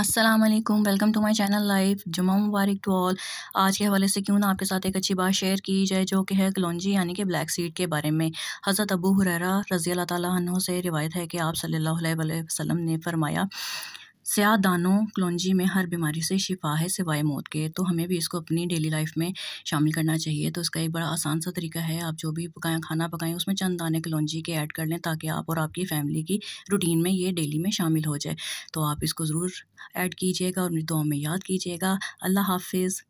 अस्सलाम वालेकुम welcome to my channel life जुमा मुबारक टू ऑल आज के हवाले से क्यों ना आपके साथ एक अच्छी बात शेयर की जाए जो कि है कलौजी यानी कि ब्लैक सीड के बारे में हज़रत अबू हुररा रज़ी अल्लाह ताला से रिवायत है कि आप सल्लल्लाहु अलैहि वसल्लम ने फरमाया दानों कलौजी में हर बीमारी से शिफा है सिवाय मौत के तो हमें भी इसको अपनी डेली लाइफ में शामिल करना चाहिए तो इसका एक बड़ा आसान सा तरीका है आप जो भी पकाएं खाना पकाएं उसमें चंद दाने कलौजी के ऐड कर लें ताकि आप और आपकी फैमिली की रूटीन में ये डेली में शामिल हो जाए तो आप इसको ज़रूर ऐड कीजिएगा और अपनी दुआ में याद कीजिएगा अल्लाह हाफिज़